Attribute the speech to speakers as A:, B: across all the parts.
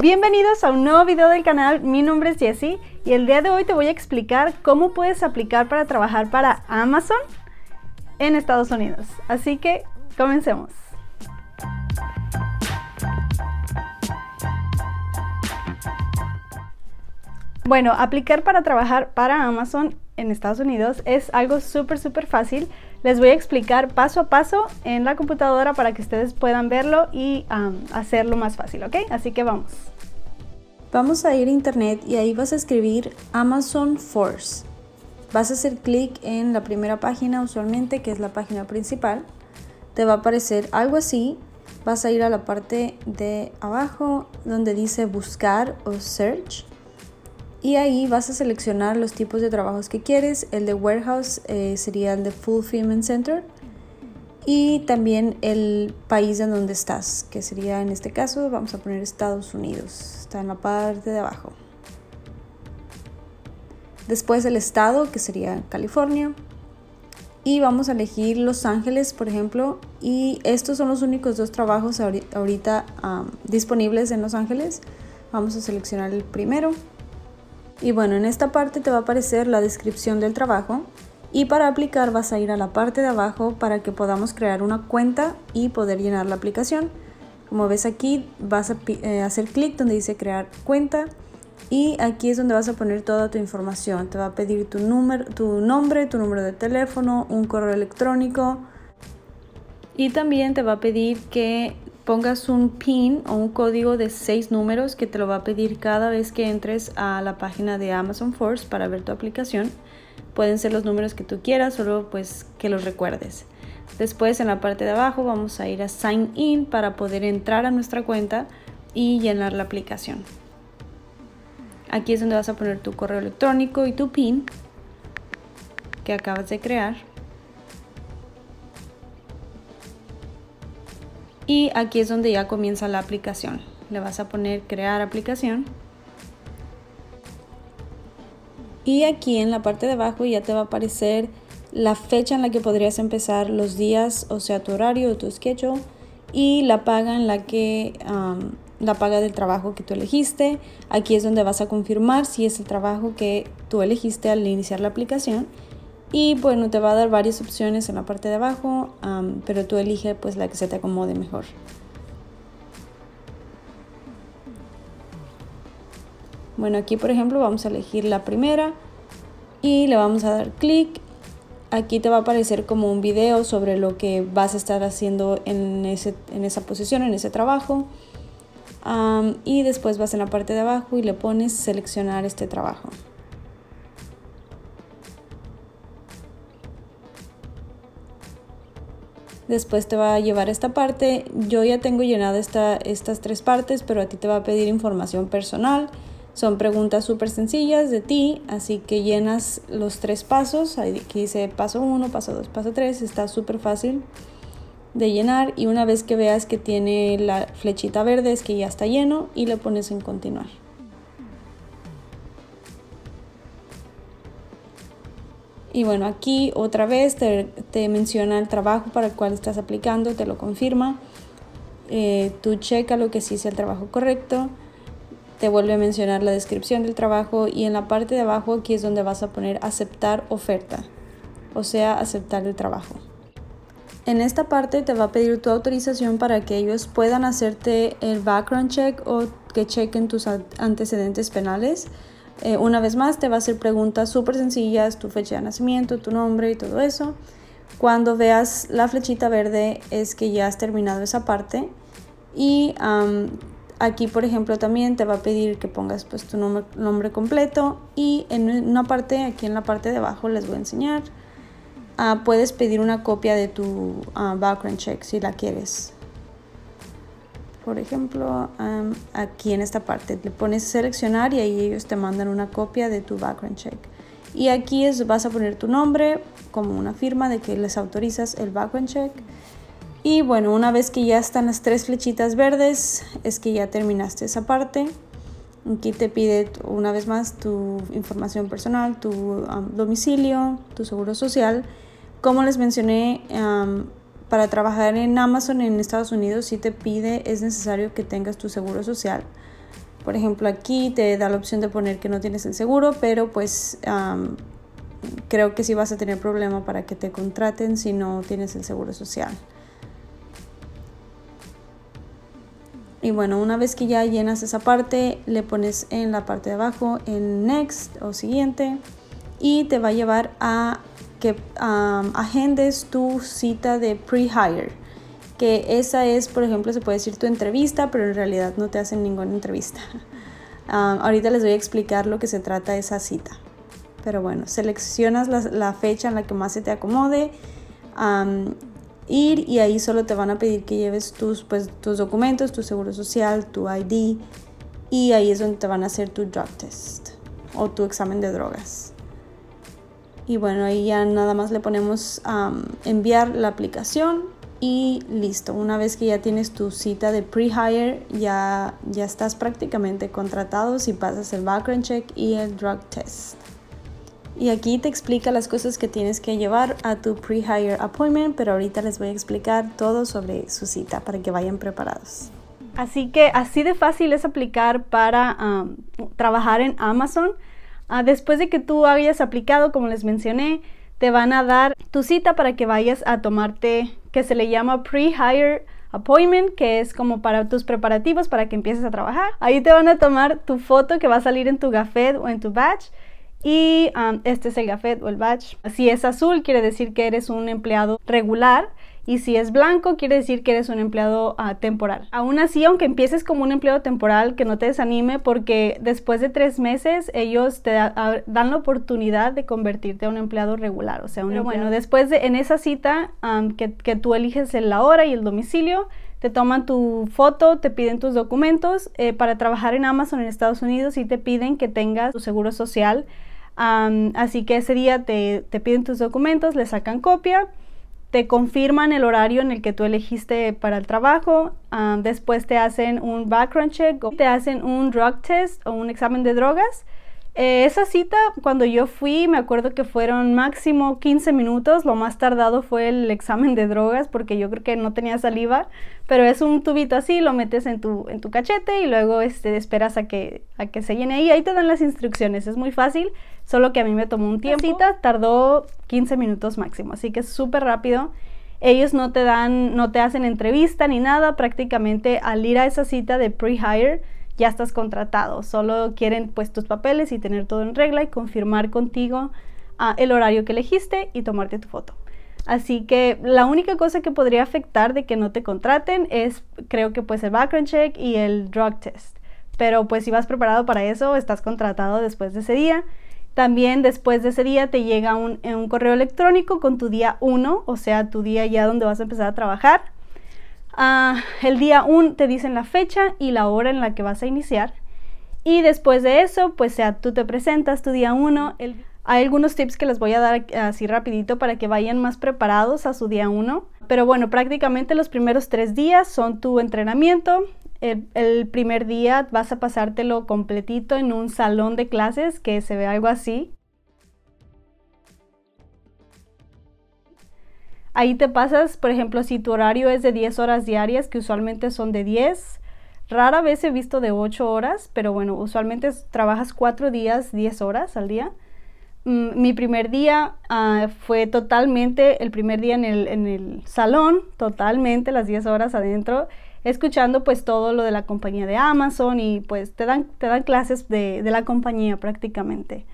A: Bienvenidos a un nuevo video del canal, mi nombre es Jessie y el día de hoy te voy a explicar cómo puedes aplicar para trabajar para Amazon en Estados Unidos. Así que comencemos. Bueno, aplicar para trabajar para Amazon en Estados Unidos es algo súper, súper fácil. Les voy a explicar paso a paso en la computadora para que ustedes puedan verlo y hacerlo más fácil, ¿ok? Así que vamos. Vamos a ir a internet y ahí vas a escribir Amazon Force. Vas a hacer clic en la primera página usualmente, que es la página principal. Te va a aparecer algo así. Vas a ir a la parte de abajo donde dice buscar o search y ahí vas a seleccionar los tipos de trabajos que quieres. El de warehouse eh, sería el de Fulfillment Center y también el país en donde estás, que sería en este caso, vamos a poner Estados Unidos, está en la parte de abajo. Después el estado, que sería California. Y vamos a elegir Los Ángeles, por ejemplo. Y estos son los únicos dos trabajos ahorita, disponibles en Los Ángeles. Vamos a seleccionar el primero. Y bueno, en esta parte te va a aparecer la descripción del trabajo y para aplicar vas a ir a la parte de abajo para que podamos crear una cuenta y poder llenar la aplicación. Como ves aquí vas a eh, hacer clic donde dice crear cuenta y aquí es donde vas a poner toda tu información. Te va a pedir tu, número, tu nombre, tu número de teléfono, un correo electrónico y también te va a pedir que pongas un PIN o un código de seis números que te lo va a pedir cada vez que entres a la página de Amazon Force para ver tu aplicación. Pueden ser los números que tú quieras, solo pues que los recuerdes. Después en la parte de abajo vamos a ir a Sign In para poder entrar a nuestra cuenta y llenar la aplicación. Aquí es donde vas a poner tu correo electrónico y tu PIN que acabas de crear. y aquí es donde ya comienza la aplicación. Le vas a poner crear aplicación. Y aquí en la parte de abajo ya te va a aparecer la fecha en la que podrías empezar los días, o sea, tu horario o tu schedule y la paga en la que la paga del trabajo que tú elegiste. Aquí es donde vas a confirmar si es el trabajo que tú elegiste al iniciar la aplicación y bueno, te va a dar varias opciones en la parte de abajo, pero tú elige pues la que se te acomode mejor. Bueno, aquí por ejemplo vamos a elegir la primera y le vamos a dar clic. Aquí te va a aparecer como un video sobre lo que vas a estar haciendo en, esa posición, en ese trabajo. y después vas en la parte de abajo y le pones seleccionar este trabajo. después te va a llevar esta parte. Yo ya tengo llenada estas tres partes, pero a ti te va a pedir información personal. Son preguntas súper sencillas de ti, así que llenas los tres pasos. Aquí dice paso 1, paso 2, paso 3. Está súper fácil de llenar y una vez que veas que tiene la flechita verde es que ya está lleno y le pones en continuar. Y bueno, aquí otra vez te, menciona el trabajo para el cual estás aplicando, te lo confirma. Eh, tú checa lo que sí es el trabajo correcto. Te vuelve a mencionar la descripción del trabajo y en la parte de abajo aquí es donde vas a poner aceptar oferta, o sea, aceptar el trabajo. En esta parte te va a pedir tu autorización para que ellos puedan hacerte el background check o que chequen tus antecedentes penales. Eh, una vez más, te va a hacer preguntas súper sencillas, tu fecha de nacimiento, tu nombre y todo eso. Cuando veas la flechita verde es que ya has terminado esa parte. Y aquí, por ejemplo, también te va a pedir que pongas pues, tu nombre, completo. Y en una parte, aquí en la parte de abajo, les voy a enseñar. Ah, puedes pedir una copia de tu ah, background check si la quieres por ejemplo, aquí en esta parte le pones seleccionar y ahí ellos te mandan una copia de tu background check. Y aquí es, vas a poner tu nombre como una firma de que les autorizas el background check. Y bueno, una vez que ya están las tres flechitas verdes, es que ya terminaste esa parte. Aquí te pide una vez más tu información personal, tu domicilio, tu seguro social. Como les mencioné, para trabajar en Amazon en Estados Unidos si te pide, es necesario que tengas tu seguro social. Por ejemplo, aquí te da la opción de poner que no tienes el seguro, pero pues creo que sí vas a tener problema para que te contraten si no tienes el seguro social. Y bueno, una vez que ya llenas esa parte, le pones en la parte de abajo en next o siguiente y te va a llevar a que agendes tu cita de pre-hire, que esa es, por ejemplo, se puede decir tu entrevista, pero en realidad no te hacen ninguna entrevista. ahorita les voy a explicar lo que se trata esa cita. Pero bueno, seleccionas la, fecha en la que más se te acomode. ir y ahí solo te van a pedir que lleves tus, pues, tus documentos, tu seguro social, tu ID y ahí es donde te van a hacer tu drug test o tu examen de drogas y bueno ahí ya nada más le ponemos a enviar la aplicación y listo una vez que ya tienes tu cita de pre-hire ya ya estás prácticamente contratado si pasas el background check y el drug test y aquí te explica las cosas que tienes que llevar a tu pre-hire appointment, pero ahorita les voy a explicar todo sobre su cita para que vayan preparados. Así que así de fácil es aplicar para trabajar en Amazon. Ah, después de que tú hayas aplicado, como les mencioné, te van a dar tu cita para que vayas a tomarte, que se le llama pre-hire appointment, que es como para tus preparativos para que empieces a trabajar. Ahí te van a tomar tu foto que va a salir en tu gafet o en tu badge. Y ah, este es el gafet o el badge. Si es azul, quiere decir que eres un empleado regular. Y si es blanco, quiere decir que eres un empleado ah, temporal. Aún así, aunque empieces como un empleado temporal, que no te desanime porque después de tres meses ellos te ah, dan la oportunidad de convertirte a un empleado regular. O sea, un Pero bueno, después de en esa cita que, tú eliges en la hora y el domicilio, te toman tu foto, te piden tus documentos. Eh, para trabajar en Amazon en Estados Unidos y te piden que tengas tu seguro social. así que ese día te, te, piden tus documentos, le sacan copia te confirman el horario en el que tú elegiste para el trabajo, ah, después te hacen un background check, te hacen un drug test o un examen de drogas. Eh, esa cita, cuando yo fui, me acuerdo que fueron máximo 15 minutos, lo más tardado fue el examen de drogas porque yo creo que no tenía saliva, pero es un tubito así, lo metes en tu, en tu cachete y luego este, esperas a que, a que se llene y ahí te dan las instrucciones, es muy fácil solo que a mí me tomó un tiempo. tardó 15 minutos máximo, así que es súper rápido. Ellos no te dan, no te hacen entrevista ni nada, prácticamente al ir a esa cita de pre-hire ya estás contratado, solo quieren pues tus papeles y tener todo en regla y confirmar contigo ah, el horario que elegiste y tomarte tu foto. Así que la única cosa que podría afectar de que no te contraten es creo que pues el background check y el drug test. Pero pues si vas preparado para eso, estás contratado después de ese día. También después de ese día te llega un, eh, correo electrónico con tu día 1, o sea, tu día ya donde vas a empezar a trabajar. Ah, el día 1 te dicen la fecha y la hora en la que vas a iniciar. Y después de eso, pues sea, tú te presentas tu día 1. Hay algunos tips que les voy a dar así rapidito para que vayan más preparados a su día 1. Pero bueno, prácticamente los primeros tres días son tu entrenamiento, eh, el, primer día vas a pasártelo completito en un salón de clases que se ve algo así. Ahí te pasas, por ejemplo, si tu horario es de 10 horas diarias, que usualmente son de 10, rara vez he visto de 8 horas, pero bueno, usualmente trabajas 4 días, 10 horas al día. Mm, mi primer día ah, fue totalmente, el primer día en el, en el salón, totalmente las 10 horas adentro escuchando pues todo lo de la compañía de Amazon y pues te dan, te dan clases de, la compañía prácticamente.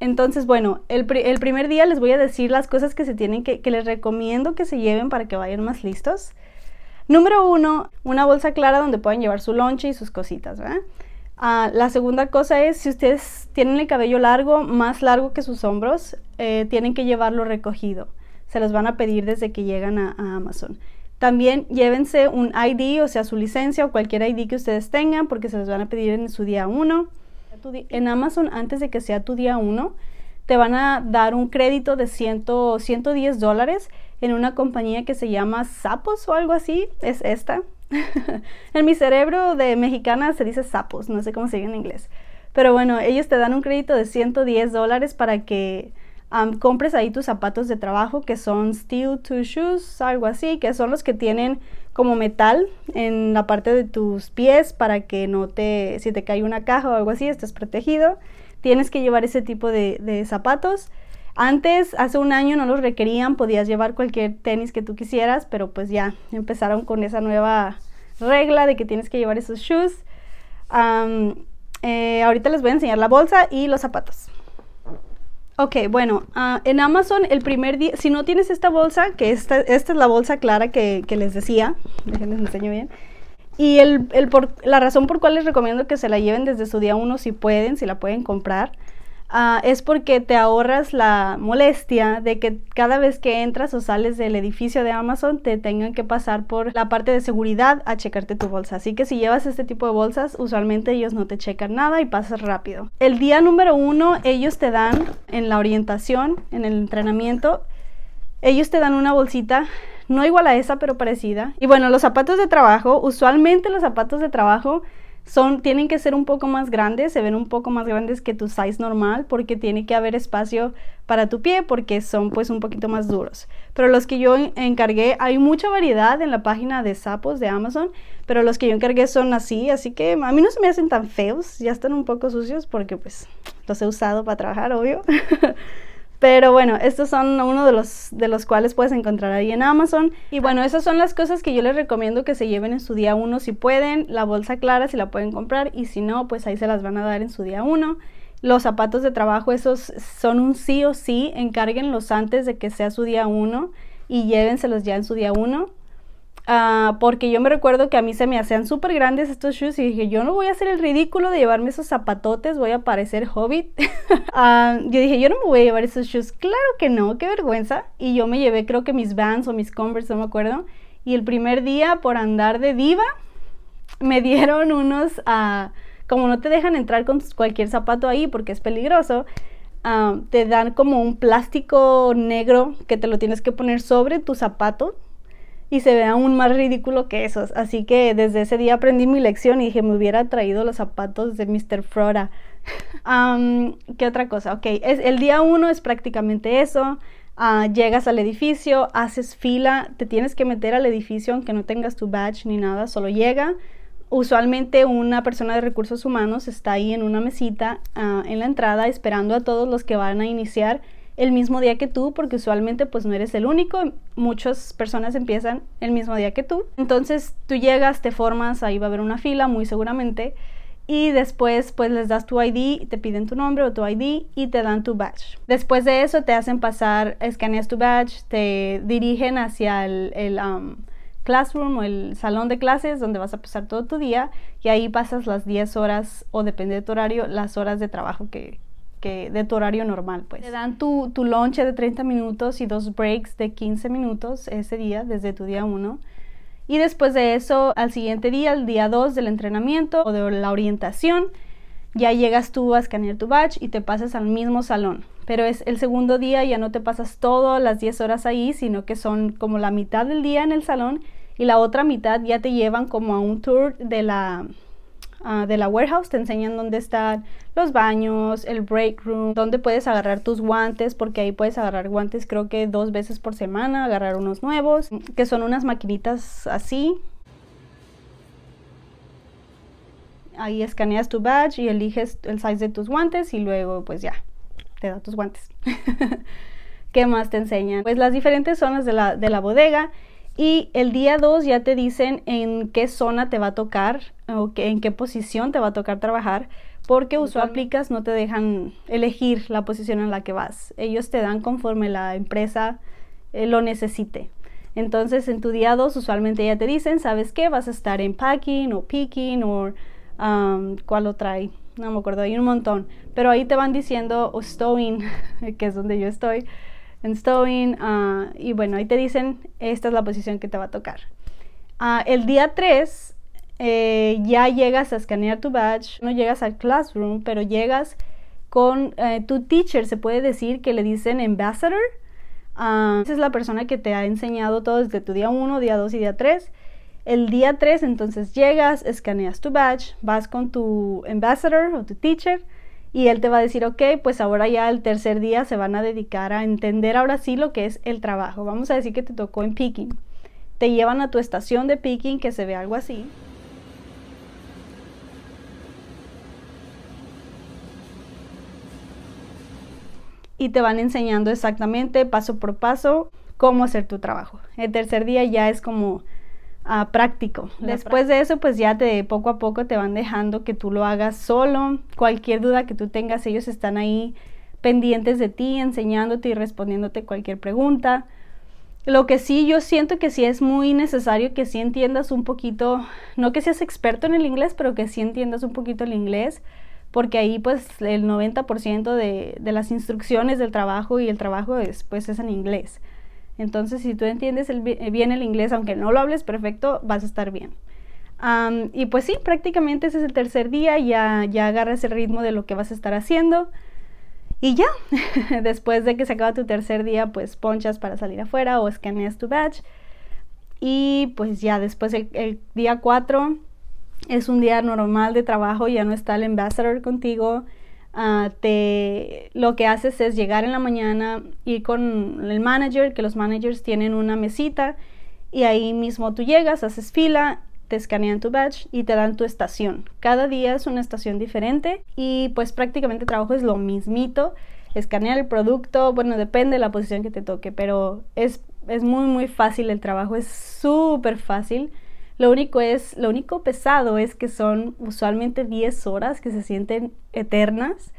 A: entonces, bueno, el, primer día les voy a decir las cosas que se tienen que, que les recomiendo que se lleven para que vayan más listos. Número uno, una bolsa clara donde puedan llevar su lonche y sus cositas, ah, la segunda cosa es, si ustedes tienen el cabello largo, más largo que sus hombros, eh, tienen que llevarlo recogido. Se los van a pedir desde que llegan a Amazon. También llévense un ID, o sea, su licencia o cualquier ID que ustedes tengan, porque se les van a pedir en su día 1. En Amazon, antes de que sea tu día 1, te van a dar un crédito de 110 dólares en una compañía que se llama Sapos o algo así. Es esta. en mi cerebro de mexicana se dice Sapos, no sé cómo se dice en inglés. Pero bueno, ellos te dan un crédito de 110 dólares para que compres ahí tus zapatos de trabajo que son steel to shoes, algo así, que son los que tienen como metal en la parte de tus pies para que no te, si te cae una caja o algo así, estés protegido. Tienes que llevar ese tipo de, zapatos. Antes, hace un año no los requerían, podías llevar cualquier tenis que tú quisieras, pero pues ya empezaron con esa nueva regla de que tienes que llevar esos shoes. Eh, ahorita les voy a enseñar la bolsa y los zapatos. Ok, bueno, ah, en Amazon el primer día, si no tienes esta bolsa, que esta, esta es la bolsa clara que, que les decía, déjenles enseño bien, y el, el por, la razón por cual les recomiendo que se la lleven desde su día uno si pueden, si la pueden comprar, Ah, es porque te ahorras la molestia de que cada vez que entras o sales del edificio de Amazon te tengan que pasar por la parte de seguridad a checarte tu bolsa. Así que si llevas este tipo de bolsas, usualmente ellos no te checan nada y pasas rápido. El día número uno, ellos te dan en la orientación, en el entrenamiento, ellos te dan una bolsita no igual a esa, pero parecida. Y bueno, los zapatos de trabajo, usualmente los zapatos de trabajo son, tienen que ser un poco más grandes, se ven un poco más grandes que tu size normal porque tiene que haber espacio para tu pie porque son pues un poquito más duros. Pero los que yo encargué, hay mucha variedad en la página de sapos de Amazon, pero los que yo encargué son así, así que a mí no se me hacen tan feos, ya están un poco sucios porque pues los he usado para trabajar, obvio. Pero bueno, estos son uno de los, de los cuales puedes encontrar ahí en Amazon. Y bueno, esas son las cosas que yo les recomiendo que se lleven en su día 1 si pueden. La bolsa clara si la pueden comprar y si no, pues ahí se las van a dar en su día 1. Los zapatos de trabajo, esos son un sí o sí. Encárguenlos antes de que sea su día 1 y llévenselos ya en su día 1. Ah, porque yo me recuerdo que a mí se me hacían súper grandes estos shoes y dije, yo no voy a hacer el ridículo de llevarme esos zapatotes, voy a parecer hobbit. Ah, yo dije, yo no me voy a llevar esos shoes, claro que no, qué vergüenza. Y yo me llevé creo que mis Vans o mis Converse, no me acuerdo. Y el primer día por andar de diva, me dieron unos, ah, como no te dejan entrar con cualquier zapato ahí porque es peligroso, te dan como un plástico negro que te lo tienes que poner sobre tu zapato y se ve aún más ridículo que esos. Así que desde ese día aprendí mi lección y dije, me hubiera traído los zapatos de Mr. Flora. ¿Qué otra cosa? Ok, es, el día uno es prácticamente eso. Ah, llegas al edificio, haces fila, te tienes que meter al edificio aunque no tengas tu badge ni nada, solo llega. Usualmente una persona de recursos humanos está ahí en una mesita ah, en la entrada esperando a todos los que van a iniciar el mismo día que tú, porque usualmente pues no eres el único, muchas personas empiezan el mismo día que tú. Entonces tú llegas, te formas, ahí va a haber una fila muy seguramente y después pues les das tu ID, te piden tu nombre o tu ID y te dan tu badge. Después de eso te hacen pasar, escaneas tu badge, te dirigen hacia el, um, classroom o el salón de clases donde vas a pasar todo tu día y ahí pasas las 10 horas o depende de tu horario, las horas de trabajo que, que de tu horario normal, pues. Te dan tu, tu lunch de 30 minutos y dos breaks de 15 minutos ese día, desde tu día 1. Y después de eso, al siguiente día, el día 2 del entrenamiento o de la orientación, ya llegas tú a escanear tu badge y te pasas al mismo salón. Pero es el segundo día, ya no te pasas todo las 10 horas ahí, sino que son como la mitad del día en el salón y la otra mitad ya te llevan como a un tour de la, Ah, de la warehouse te enseñan dónde están los baños, el break room, dónde puedes agarrar tus guantes, porque ahí puedes agarrar guantes creo que dos veces por semana, agarrar unos nuevos, que son unas maquinitas así. Ahí escaneas tu badge y eliges el size de tus guantes y luego pues ya, te da tus guantes. ¿Qué más te enseñan? Pues las diferentes zonas de la, de la bodega y el día 2 ya te dicen en qué zona te va a tocar Ah, o que, en qué posición te va a tocar trabajar, porque uso aplicas no te dejan elegir la posición en la que vas. Ellos te dan conforme la empresa eh, lo necesite. Entonces, en tu día 2 usualmente ya te dicen, ¿sabes qué? Vas a estar en packing o picking o cuál otra trae. No me acuerdo, hay un montón. Pero ahí te van diciendo, o stowing, que es donde yo estoy, en stowing. Ah, y bueno, ahí te dicen, esta es la posición que te va a tocar. Ah, el día 3 eh, ya llegas a escanear tu badge, no llegas al classroom, pero llegas con eh, tu teacher, se puede decir que le dicen ambassador. Ah, esa es la persona que te ha enseñado todo desde tu día 1, día 2 y día 3. El día 3 entonces llegas, escaneas tu badge, vas con tu ambassador o tu teacher y él te va a decir, ok, pues ahora ya el tercer día se van a dedicar a entender ahora sí lo que es el trabajo. Vamos a decir que te tocó en picking. Te llevan a tu estación de picking que se ve algo así. y te van enseñando exactamente paso por paso cómo hacer tu trabajo. El tercer día ya es como ah, práctico. Después de eso, pues ya te poco a poco te van dejando que tú lo hagas solo. Cualquier duda que tú tengas, ellos están ahí pendientes de ti, enseñándote y respondiéndote cualquier pregunta. Lo que sí yo siento que sí es muy necesario que sí entiendas un poquito, no que seas experto en el inglés, pero que sí entiendas un poquito el inglés porque ahí pues el 90% de, de, las instrucciones del trabajo y el trabajo es, pues es en inglés. Entonces si tú entiendes bien el inglés, aunque no lo hables perfecto, vas a estar bien. y pues sí, prácticamente ese es el tercer día, ya, ya agarras el ritmo de lo que vas a estar haciendo. Y ya, después de que se acaba tu tercer día, pues ponchas para salir afuera o escaneas tu badge. Y pues ya, después el, el día 4 es un día normal de trabajo, ya no está el ambassador contigo. Ah, lo que haces es llegar en la mañana, ir con el manager, que los managers tienen una mesita y ahí mismo tú llegas, haces fila, te escanean tu badge y te dan tu estación. Cada día es una estación diferente y pues prácticamente el trabajo es lo mismito. Escanear el producto, bueno, depende de la posición que te toque, pero es, es muy, muy fácil el trabajo, es súper fácil. Lo único es, lo único pesado es que son usualmente 10 horas que se sienten eternas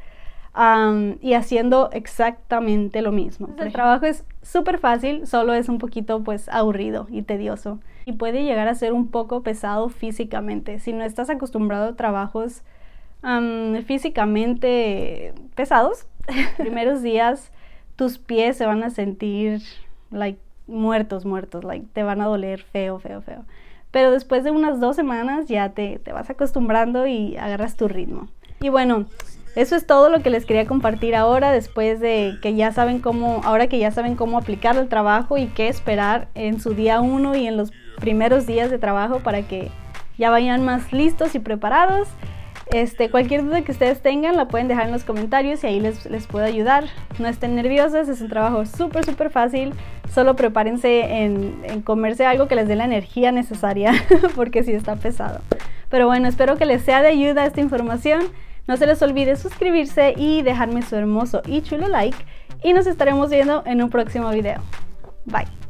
A: y haciendo exactamente lo mismo. el trabajo es súper fácil, solo es un poquito pues aburrido y tedioso y puede llegar a ser un poco pesado físicamente. Si no estás acostumbrado a trabajos físicamente pesados, primeros días tus pies se van a sentir like muertos, muertos, like te van a doler feo, feo, feo pero después de unas dos semanas ya te, te vas acostumbrando y agarras tu ritmo. Y bueno, eso es todo lo que les quería compartir ahora, después de que ya saben cómo, ahora que ya saben cómo aplicar el trabajo y qué esperar en su día 1 y en los primeros días de trabajo para que ya vayan más listos y preparados. Este, cualquier duda que ustedes tengan la pueden dejar en los comentarios y ahí les, puedo ayudar. No estén nerviosos, es un trabajo súper, súper fácil. Solo prepárense en, comerse algo que les dé la energía necesaria, porque si está pesado. Pero bueno, espero que les sea de ayuda esta información. No se les olvide suscribirse y dejarme su hermoso y chulo like. Y nos estaremos viendo en un próximo video. Bye.